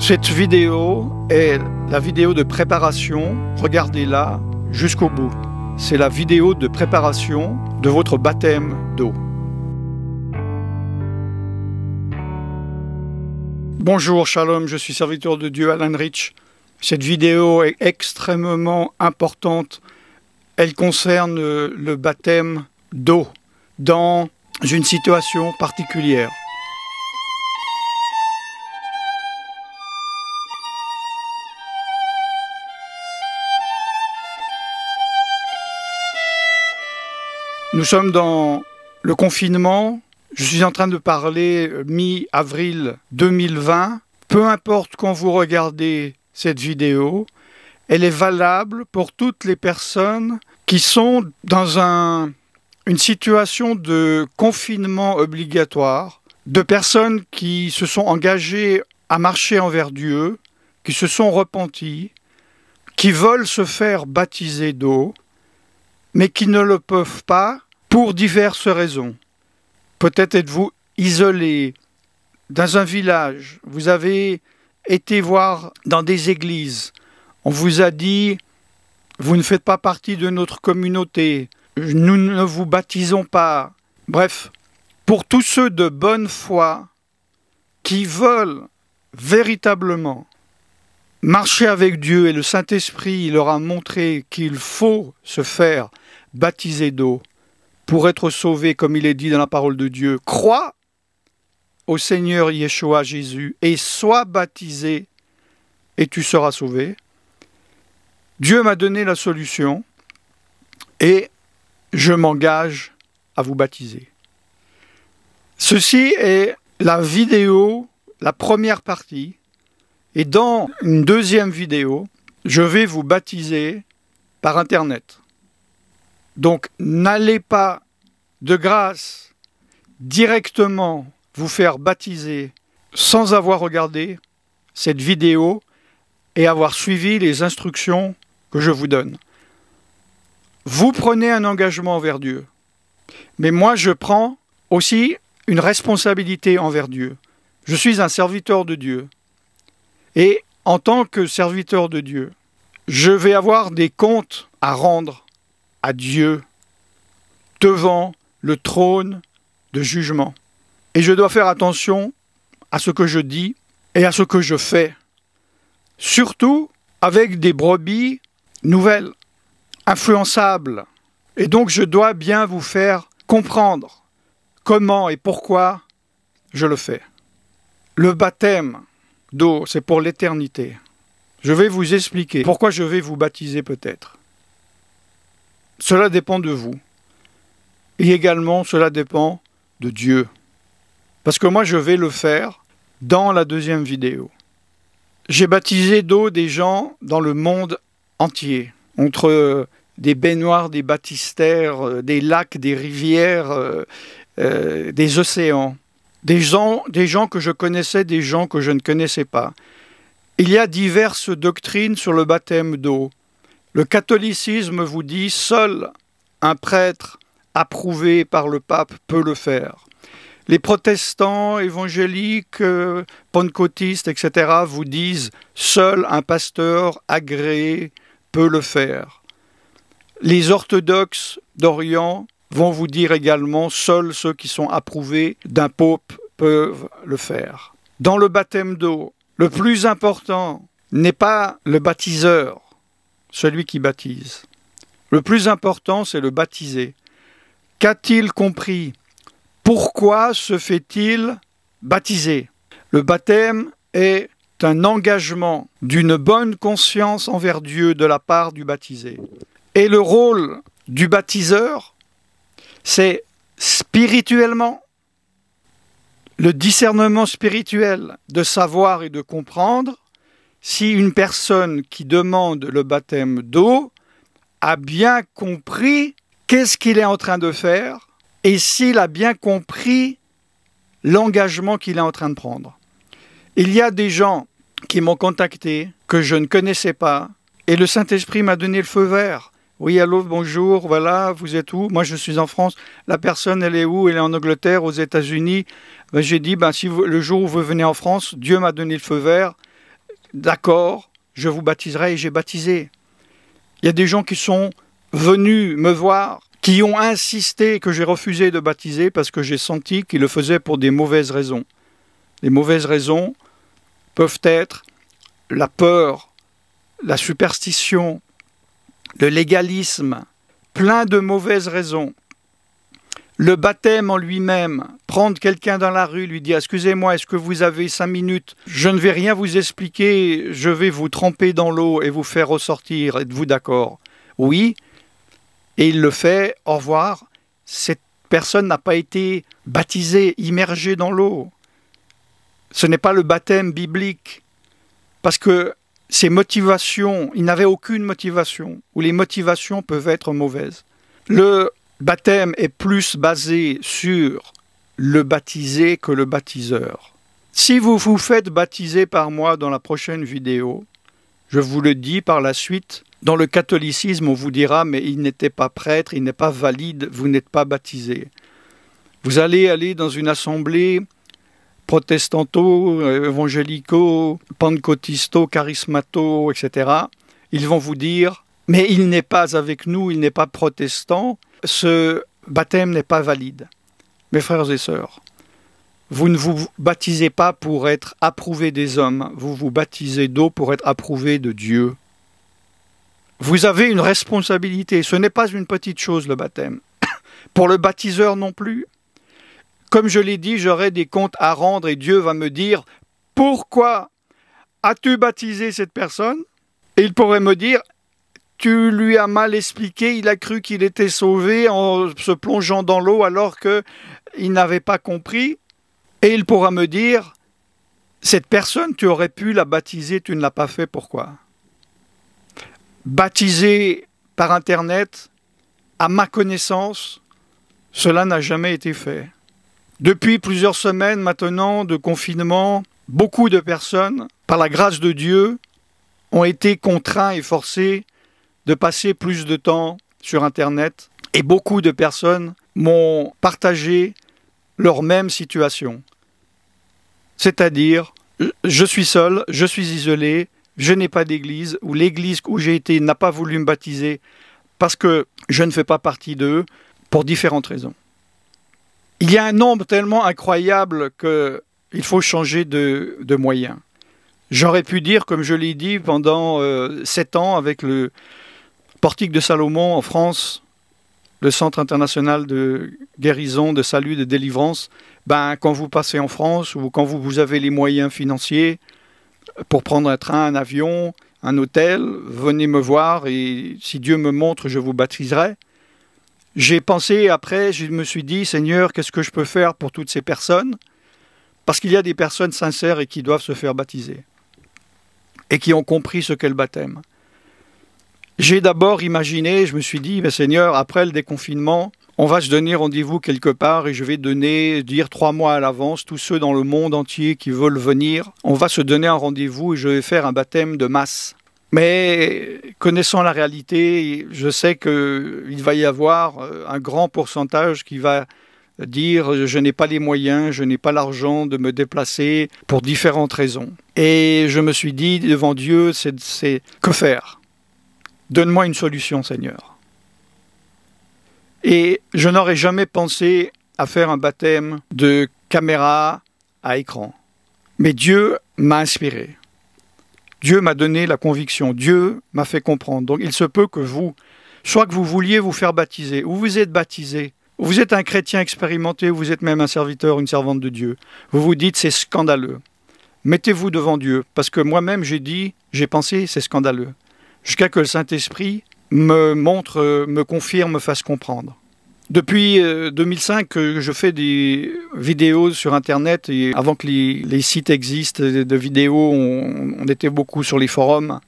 Cette vidéo est la vidéo de préparation, regardez-la jusqu'au bout. C'est la vidéo de préparation de votre baptême d'eau. Bonjour, shalom, je suis serviteur de Dieu Alan Rich. Cette vidéo est extrêmement importante. Elle concerne le baptême d'eau dans une situation particulière. Nous sommes dans le confinement. Je suis en train de parler euh, mi-avril 2020. Peu importe quand vous regardez cette vidéo, elle est valable pour toutes les personnes qui sont dans un, une situation de confinement obligatoire, de personnes qui se sont engagées à marcher envers Dieu, qui se sont repenties, qui veulent se faire baptiser d'eau, mais qui ne le peuvent pas pour diverses raisons. Peut-être êtes-vous isolé dans un village, vous avez été voir dans des églises, on vous a dit, vous ne faites pas partie de notre communauté, nous ne vous baptisons pas. Bref, pour tous ceux de bonne foi qui veulent véritablement marcher avec Dieu et le Saint-Esprit leur a montré qu'il faut se faire baptiser d'eau, pour être sauvé, comme il est dit dans la parole de Dieu, crois au Seigneur Yeshua Jésus et sois baptisé et tu seras sauvé. Dieu m'a donné la solution et je m'engage à vous baptiser. Ceci est la vidéo, la première partie. Et dans une deuxième vidéo, je vais vous baptiser par Internet. Donc n'allez pas de grâce directement vous faire baptiser sans avoir regardé cette vidéo et avoir suivi les instructions que je vous donne. Vous prenez un engagement envers Dieu, mais moi je prends aussi une responsabilité envers Dieu. Je suis un serviteur de Dieu. Et en tant que serviteur de Dieu, je vais avoir des comptes à rendre à Dieu devant le trône de jugement. Et je dois faire attention à ce que je dis et à ce que je fais, surtout avec des brebis nouvelles, influençables. Et donc je dois bien vous faire comprendre comment et pourquoi je le fais. Le baptême d'eau, c'est pour l'éternité. Je vais vous expliquer pourquoi je vais vous baptiser peut-être. Cela dépend de vous. Et également, cela dépend de Dieu. Parce que moi, je vais le faire dans la deuxième vidéo. J'ai baptisé d'eau des gens dans le monde entier, entre euh, des baignoires, des baptistères, euh, des lacs, des rivières, euh, des océans, des gens, des gens que je connaissais, des gens que je ne connaissais pas. Il y a diverses doctrines sur le baptême d'eau. Le catholicisme vous dit seul un prêtre approuvé par le pape peut le faire. Les protestants, évangéliques, euh, pentecôtistes, etc. vous disent seul un pasteur agréé peut le faire. Les orthodoxes d'Orient vont vous dire également seuls ceux qui sont approuvés d'un pape peuvent le faire. Dans le baptême d'eau, le plus important n'est pas le baptiseur, celui qui baptise. Le plus important, c'est le baptisé. Qu'a-t-il compris Pourquoi se fait-il baptiser Le baptême est un engagement d'une bonne conscience envers Dieu de la part du baptisé. Et le rôle du baptiseur, c'est spirituellement le discernement spirituel de savoir et de comprendre si une personne qui demande le baptême d'eau a bien compris qu'est-ce qu'il est en train de faire et s'il a bien compris l'engagement qu'il est en train de prendre. Il y a des gens qui m'ont contacté, que je ne connaissais pas, et le Saint-Esprit m'a donné le feu vert. Oui, allô, bonjour, voilà, vous êtes où Moi, je suis en France. La personne, elle est où Elle est en Angleterre, aux États-Unis. Ben, j'ai dit, ben, si le jour où vous venez en France, Dieu m'a donné le feu vert d'accord, je vous baptiserai et j'ai baptisé. Il y a des gens qui sont venus me voir, qui ont insisté que j'ai refusé de baptiser parce que j'ai senti qu'ils le faisaient pour des mauvaises raisons. Les mauvaises raisons peuvent être la peur, la superstition, le légalisme, plein de mauvaises raisons. Le baptême en lui-même prendre quelqu'un dans la rue, lui dire Excusez-moi, est-ce que vous avez cinq minutes Je ne vais rien vous expliquer, je vais vous tremper dans l'eau et vous faire ressortir. Êtes-vous d'accord Oui. Et il le fait Au revoir. Cette personne n'a pas été baptisée, immergée dans l'eau. Ce n'est pas le baptême biblique. Parce que ses motivations, il n'avait aucune motivation, ou les motivations peuvent être mauvaises. Le baptême est plus basé sur le baptisé que le baptiseur. Si vous vous faites baptiser par moi dans la prochaine vidéo, je vous le dis par la suite, dans le catholicisme on vous dira mais il n'était pas prêtre, il n'est pas valide, vous n'êtes pas baptisé. Vous allez aller dans une assemblée protestantaux, euh, évangélico, pentecôtisto, charismato, etc. Ils vont vous dire mais il n'est pas avec nous, il n'est pas protestant, ce baptême n'est pas valide. Mes frères et sœurs, vous ne vous baptisez pas pour être approuvé des hommes, vous vous baptisez d'eau pour être approuvé de Dieu. Vous avez une responsabilité, ce n'est pas une petite chose le baptême. Pour le baptiseur non plus. Comme je l'ai dit, j'aurai des comptes à rendre et Dieu va me dire Pourquoi as-tu baptisé cette personne Et il pourrait me dire tu lui as mal expliqué, il a cru qu'il était sauvé en se plongeant dans l'eau alors que il n'avait pas compris, et il pourra me dire, cette personne, tu aurais pu la baptiser, tu ne l'as pas fait, pourquoi Baptiser par Internet, à ma connaissance, cela n'a jamais été fait. Depuis plusieurs semaines maintenant de confinement, beaucoup de personnes, par la grâce de Dieu, ont été contraints et forcés de passer plus de temps sur Internet. Et beaucoup de personnes m'ont partagé leur même situation. C'est-à-dire, je suis seul, je suis isolé, je n'ai pas d'église, ou l'église où j'ai été n'a pas voulu me baptiser parce que je ne fais pas partie d'eux, pour différentes raisons. Il y a un nombre tellement incroyable qu'il faut changer de, de moyens. J'aurais pu dire, comme je l'ai dit pendant euh, sept ans avec le portique de Salomon en France, le Centre international de guérison, de salut, de délivrance, ben, quand vous passez en France ou quand vous, vous avez les moyens financiers pour prendre un train, un avion, un hôtel, venez me voir et si Dieu me montre, je vous baptiserai. J'ai pensé après, je me suis dit, Seigneur, qu'est-ce que je peux faire pour toutes ces personnes Parce qu'il y a des personnes sincères et qui doivent se faire baptiser et qui ont compris ce qu'est le baptême. J'ai d'abord imaginé, je me suis dit, mais Seigneur, après le déconfinement, on va se donner rendez-vous quelque part et je vais donner, dire trois mois à l'avance, tous ceux dans le monde entier qui veulent venir, on va se donner un rendez-vous et je vais faire un baptême de masse. Mais connaissant la réalité, je sais qu'il va y avoir euh, un grand pourcentage qui va dire je n'ai pas les moyens, je n'ai pas l'argent de me déplacer pour différentes raisons. Et je me suis dit devant Dieu, c'est que faire Donne-moi une solution, Seigneur. Et je n'aurais jamais pensé à faire un baptême de caméra à écran. Mais Dieu m'a inspiré. Dieu m'a donné la conviction. Dieu m'a fait comprendre. Donc il se peut que vous, soit que vous vouliez vous faire baptiser, ou vous êtes baptisé, ou vous êtes un chrétien expérimenté, ou vous êtes même un serviteur, une servante de Dieu, vous vous dites c'est scandaleux. Mettez-vous devant Dieu, parce que moi-même j'ai dit, j'ai pensé c'est scandaleux jusqu'à ce que le Saint-Esprit me montre, me confirme, me fasse comprendre. Depuis 2005, euh, euh, je fais des vidéos sur Internet. Et avant que les, sites existent de vidéos, on, était beaucoup sur les forums.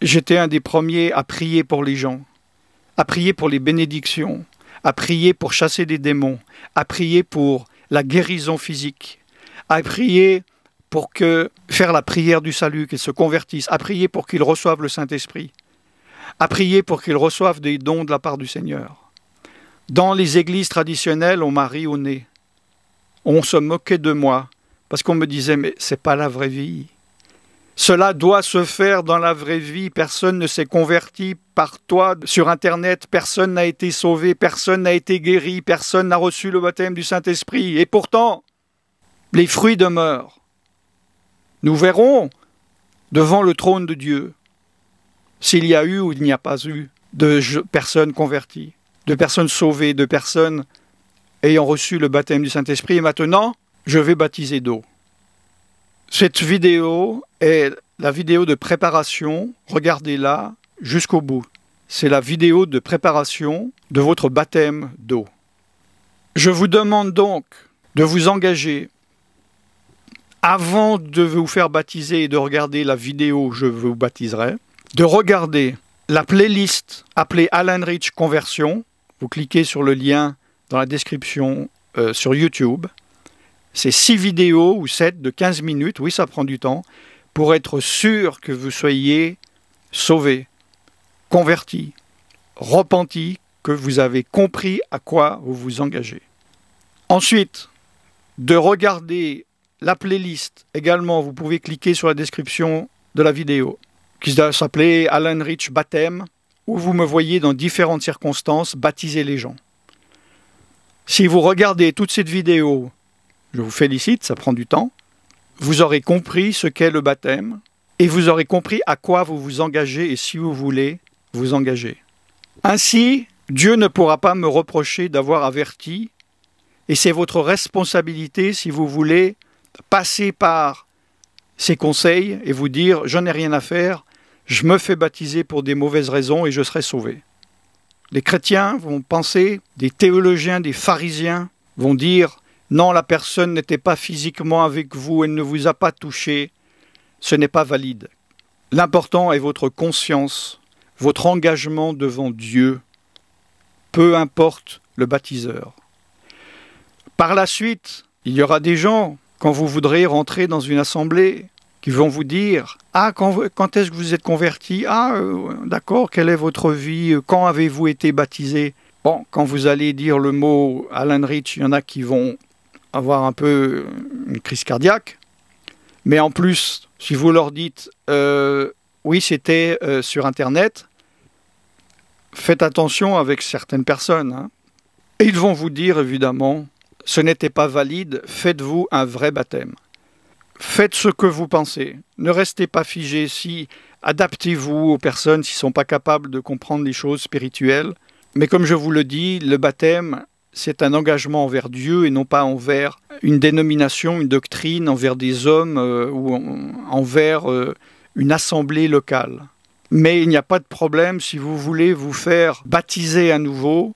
J'étais un des premiers à prier pour les gens, à prier pour les bénédictions, à prier pour chasser des démons, à prier pour la guérison physique, à prier pour que faire la prière du salut, qu'ils se convertissent, à prier pour qu'ils reçoivent le Saint-Esprit, à prier pour qu'ils reçoivent des dons de la part du Seigneur. Dans les églises traditionnelles, on m'a ri au nez. On se moquait de moi parce qu'on me disait mais c'est pas la vraie vie. Cela doit se faire dans la vraie vie. Personne ne s'est converti par toi sur Internet. Personne n'a été sauvé. Personne n'a été guéri. Personne n'a reçu le baptême du Saint-Esprit. Et pourtant, les fruits demeurent. Nous verrons devant le trône de Dieu s'il y a eu ou il n'y a pas eu de personnes converties, de personnes sauvées, de personnes ayant reçu le baptême du Saint-Esprit. Et maintenant, je vais baptiser d'eau. Cette vidéo est la vidéo de préparation. Regardez-la jusqu'au bout. C'est la vidéo de préparation de votre baptême d'eau. Je vous demande donc de vous engager avant de vous faire baptiser et de regarder la vidéo Je vous baptiserai, de regarder la playlist appelée Alan Rich Conversion. Vous cliquez sur le lien dans la description euh, sur YouTube. C'est six vidéos ou 7 de 15 minutes, oui ça prend du temps, pour être sûr que vous soyez sauvé, converti, repenti, que vous avez compris à quoi vous vous engagez. Ensuite, de regarder la playlist également, vous pouvez cliquer sur la description de la vidéo, qui s'appelait « Alan Rich Baptême, où vous me voyez dans différentes circonstances baptiser les gens. Si vous regardez toute cette vidéo, je vous félicite, ça prend du temps, vous aurez compris ce qu'est le baptême, et vous aurez compris à quoi vous vous engagez et si vous voulez vous engager. Ainsi, Dieu ne pourra pas me reprocher d'avoir averti, et c'est votre responsabilité si vous voulez passer par ces conseils et vous dire je n'ai rien à faire, je me fais baptiser pour des mauvaises raisons et je serai sauvé. Les chrétiens vont penser, des théologiens, des pharisiens vont dire non, la personne n'était pas physiquement avec vous, elle ne vous a pas touché, ce n'est pas valide. L'important est votre conscience, votre engagement devant Dieu, peu importe le baptiseur. Par la suite, il y aura des gens quand vous voudrez rentrer dans une assemblée, qui vont vous dire Ah, quand, est-ce que vous êtes converti Ah, euh, d'accord, quelle est votre vie Quand avez-vous été baptisé Bon, quand vous allez dire le mot Alan Rich, il y en a qui vont avoir un peu une crise cardiaque. Mais en plus, si vous leur dites euh, Oui, c'était euh, sur Internet, faites attention avec certaines personnes. Hein. Et ils vont vous dire évidemment ce n'était pas valide, faites-vous un vrai baptême. Faites ce que vous pensez, ne restez pas figé ici, adaptez-vous aux personnes qui ne sont pas capables de comprendre les choses spirituelles. Mais comme je vous le dis, le baptême, c'est un engagement envers Dieu et non pas envers une dénomination, une doctrine, envers des hommes euh, ou envers euh, une assemblée locale. Mais il n'y a pas de problème si vous voulez vous faire baptiser à nouveau.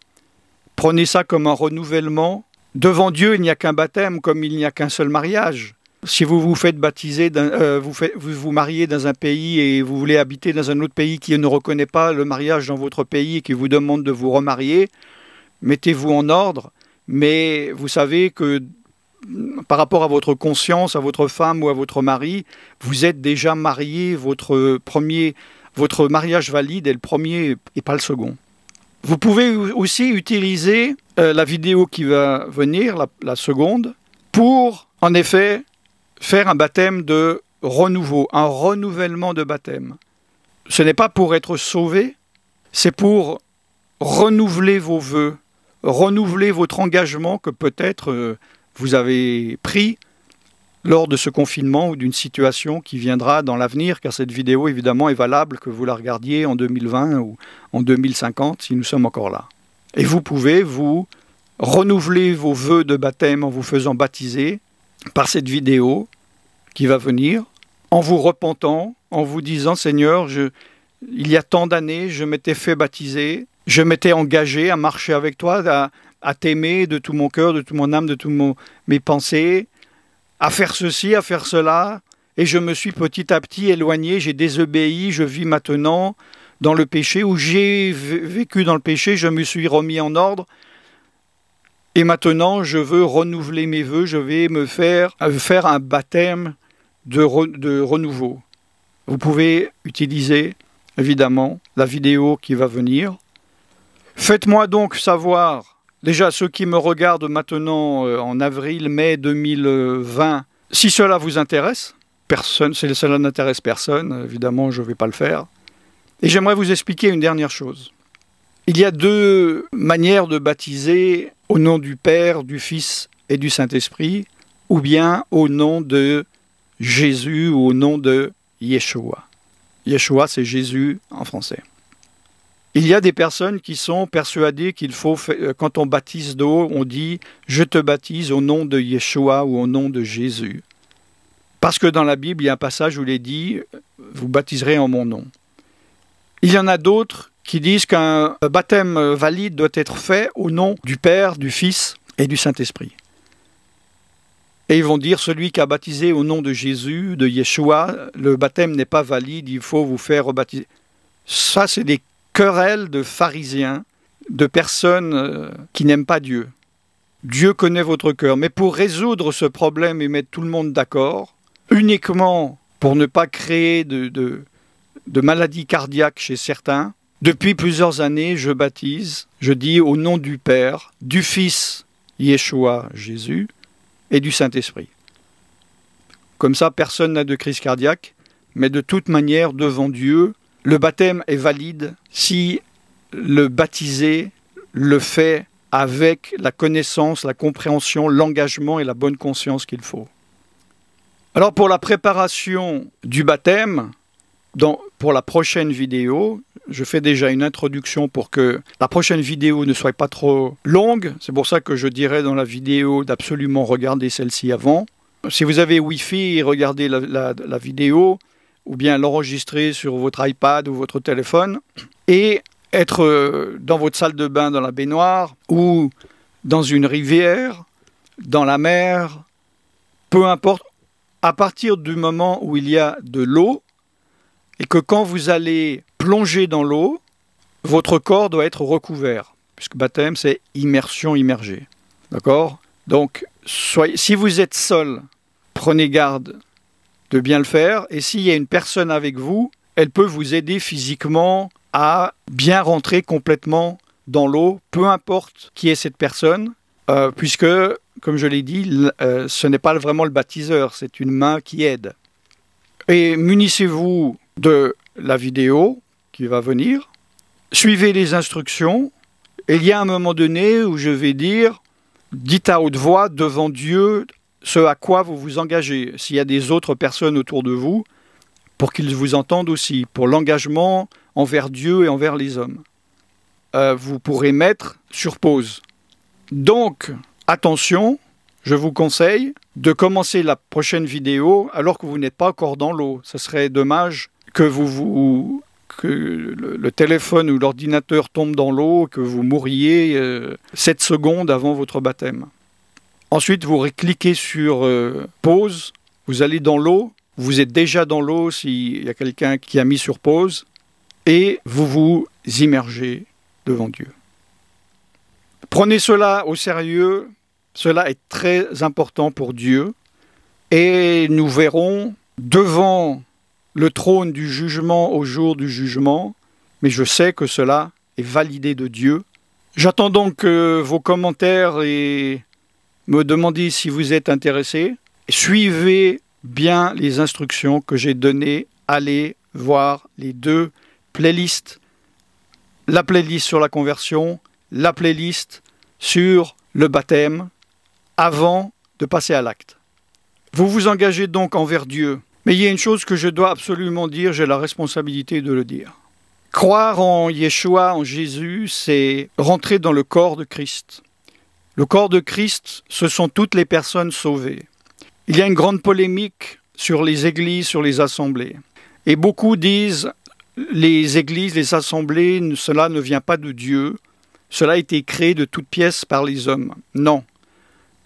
Prenez ça comme un renouvellement Devant Dieu, il n'y a qu'un baptême comme il n'y a qu'un seul mariage. Si vous vous faites baptiser, euh, vous, vous mariez dans un pays et vous voulez habiter dans un autre pays qui ne reconnaît pas le mariage dans votre pays et qui vous demande de vous remarier, mettez-vous en ordre. Mais vous savez que par rapport à votre conscience, à votre femme ou à votre mari, vous êtes déjà marié, votre premier, votre mariage valide est le premier et pas le second. Vous pouvez aussi utiliser euh, la vidéo qui va venir, la, seconde, pour en effet faire un baptême de renouveau, un renouvellement de baptême. Ce n'est pas pour être sauvé, c'est pour renouveler vos voeux, renouveler votre engagement que peut-être euh, vous avez pris lors de ce confinement ou d'une situation qui viendra dans l'avenir, car cette vidéo évidemment est valable que vous la regardiez en 2020 ou en 2050 si nous sommes encore là. Et vous pouvez vous renouveler vos vœux de baptême en vous faisant baptiser par cette vidéo qui va venir, en vous repentant, en vous disant Seigneur, je, il y a tant d'années, je m'étais fait baptiser, je m'étais engagé à marcher avec toi, à, à t'aimer de tout mon cœur, de toute mon âme, de toutes mes pensées, à faire ceci, à faire cela, et je me suis petit à petit éloigné, j'ai désobéi, je vis maintenant dans le péché, ou j'ai vécu dans le péché, je me suis remis en ordre, et maintenant je veux renouveler mes voeux, je vais me faire, euh, faire un baptême de, de renouveau. Vous pouvez utiliser évidemment la vidéo qui va venir. Faites-moi donc savoir Déjà, ceux qui me regardent maintenant euh, en avril, mai 2020, si cela vous intéresse, personne, si cela n'intéresse personne, évidemment, je ne vais pas le faire. Et j'aimerais vous expliquer une dernière chose. Il y a deux manières de baptiser au nom du Père, du Fils et du Saint-Esprit, ou bien au nom de Jésus ou au nom de Yeshua. Yeshua, c'est Jésus en français. Il y a des personnes qui sont persuadées qu'il faut, euh, quand on baptise d'eau, on dit Je te baptise au nom de Yeshua ou au nom de Jésus. Parce que dans la Bible, il y a un passage où il est dit Vous baptiserez en mon nom. Il y en a d'autres qui disent qu'un baptême valide doit être fait au nom du Père, du Fils et du Saint-Esprit. Et ils vont dire celui qui a baptisé au nom de Jésus, de Yeshua, le baptême n'est pas valide, il faut vous faire rebaptiser. Ça, c'est des querelle de pharisiens, de personnes euh, qui n'aiment pas Dieu. Dieu connaît votre cœur, mais pour résoudre ce problème et mettre tout le monde d'accord, uniquement pour ne pas créer de, de, de maladies cardiaques chez certains, depuis plusieurs années, je baptise, je dis au nom du Père, du Fils, Yeshua, Jésus, et du Saint-Esprit. Comme ça, personne n'a de crise cardiaque, mais de toute manière, devant Dieu, le baptême est valide si le baptisé le fait avec la connaissance, la compréhension, l'engagement et la bonne conscience qu'il faut. Alors pour la préparation du baptême, pour la prochaine vidéo, je fais déjà une introduction pour que la prochaine vidéo ne soit pas trop longue. C'est pour ça que je dirais dans la vidéo d'absolument regarder celle-ci avant. Si vous avez Wi-Fi, regardez la vidéo ou bien l'enregistrer sur votre iPad ou votre téléphone et être euh, dans votre salle de bain, dans la baignoire ou dans une rivière, dans la mer, peu importe, à partir du moment où il y a de l'eau et que quand vous allez plonger dans l'eau, votre corps doit être recouvert, puisque baptême c'est immersion immergée. D'accord Donc, soyez, si vous êtes seul, prenez garde de bien le faire. Et s'il y a une personne avec vous, elle peut vous aider physiquement à bien rentrer complètement dans l'eau, peu importe qui est cette personne, euh, puisque, comme je l'ai dit, euh, ce n'est pas vraiment le baptiseur, c'est une main qui aide. Et munissez-vous de la vidéo qui va venir, suivez les instructions, et il y a un moment donné où je vais dire, dites à haute voix devant Dieu, ce à quoi vous vous engagez, s'il y a des autres personnes autour de vous, pour qu'ils vous entendent aussi, pour l'engagement envers Dieu et envers les hommes. Euh, vous pourrez mettre sur pause. Donc, attention, je vous conseille de commencer la prochaine vidéo alors que vous n'êtes pas encore dans l'eau. Ce serait dommage que, vous, que le téléphone ou l'ordinateur tombe dans l'eau, que vous mouriez 7 euh, secondes avant votre baptême. Ensuite, vous cliquez sur euh, pause, vous allez dans l'eau, vous êtes déjà dans l'eau s'il y a quelqu'un qui a mis sur pause, et vous vous immergez devant Dieu. Prenez cela au sérieux, cela est très important pour Dieu, et nous verrons devant le trône du jugement au jour du jugement, mais je sais que cela est validé de Dieu. J'attends donc euh, vos commentaires et me demandez si vous êtes intéressé. Suivez bien les instructions que j'ai données. Allez voir les deux playlists. La playlist sur la conversion, la playlist sur le baptême, avant de passer à l'acte. Vous vous engagez donc envers Dieu. Mais il y a une chose que je dois absolument dire, j'ai la responsabilité de le dire. Croire en Yeshua, en Jésus, c'est rentrer dans le corps de Christ. Le corps de Christ, ce sont toutes les personnes sauvées. Il y a une grande polémique sur les églises, sur les assemblées. Et beaucoup disent, les églises, les assemblées, cela ne vient pas de Dieu, cela a été créé de toutes pièces par les hommes. Non.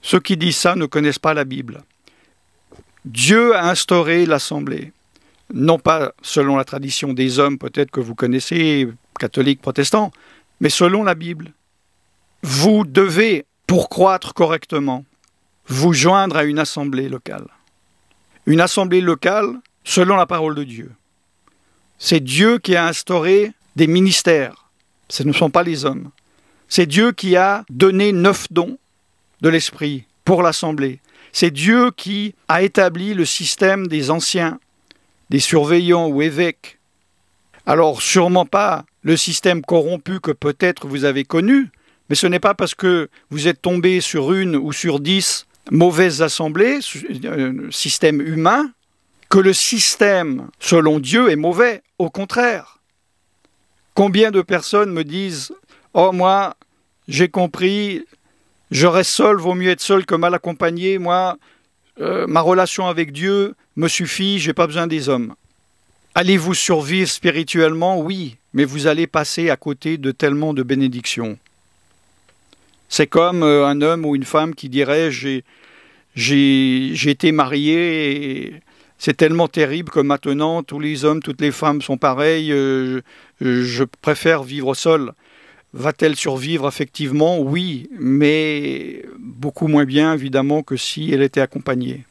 Ceux qui disent ça ne connaissent pas la Bible. Dieu a instauré l'assemblée, non pas selon la tradition des hommes, peut-être que vous connaissez, catholiques, protestants, mais selon la Bible. Vous devez pour croître correctement, vous joindre à une assemblée locale. Une assemblée locale selon la parole de Dieu. C'est Dieu qui a instauré des ministères. Ce ne sont pas les hommes. C'est Dieu qui a donné neuf dons de l'Esprit pour l'assemblée. C'est Dieu qui a établi le système des anciens, des surveillants ou évêques. Alors sûrement pas le système corrompu que peut-être vous avez connu, mais ce n'est pas parce que vous êtes tombé sur une ou sur dix mauvaises assemblées, euh, système humain, que le système, selon Dieu, est mauvais. Au contraire. Combien de personnes me disent Oh, moi, j'ai compris, je reste seul, vaut mieux être seul que mal accompagné. Moi, euh, ma relation avec Dieu me suffit, j'ai pas besoin des hommes. Allez-vous survivre spirituellement Oui, mais vous allez passer à côté de tellement de bénédictions. C'est comme euh, un homme ou une femme qui dirait j'ai, été marié et c'est tellement terrible que maintenant tous les hommes, toutes les femmes sont pareils, euh, je, je préfère vivre seul. Va-t-elle survivre effectivement Oui, mais beaucoup moins bien évidemment que si elle était accompagnée.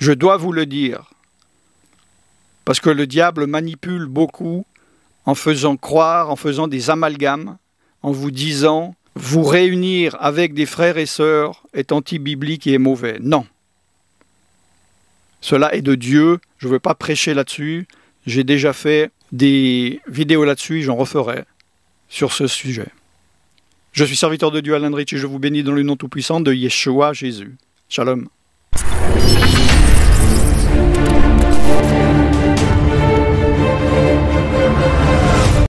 Je dois vous le dire, parce que le diable manipule beaucoup en faisant croire, en faisant des amalgames, en vous disant vous réunir avec des frères et sœurs est anti-biblique et est mauvais. Non. Cela est de Dieu. Je ne veux pas prêcher là-dessus. J'ai déjà fait des vidéos là-dessus. J'en referai sur ce sujet. Je suis serviteur de Dieu Alain Rich et je vous bénis dans le nom tout-puissant de Yeshua Jésus. Shalom.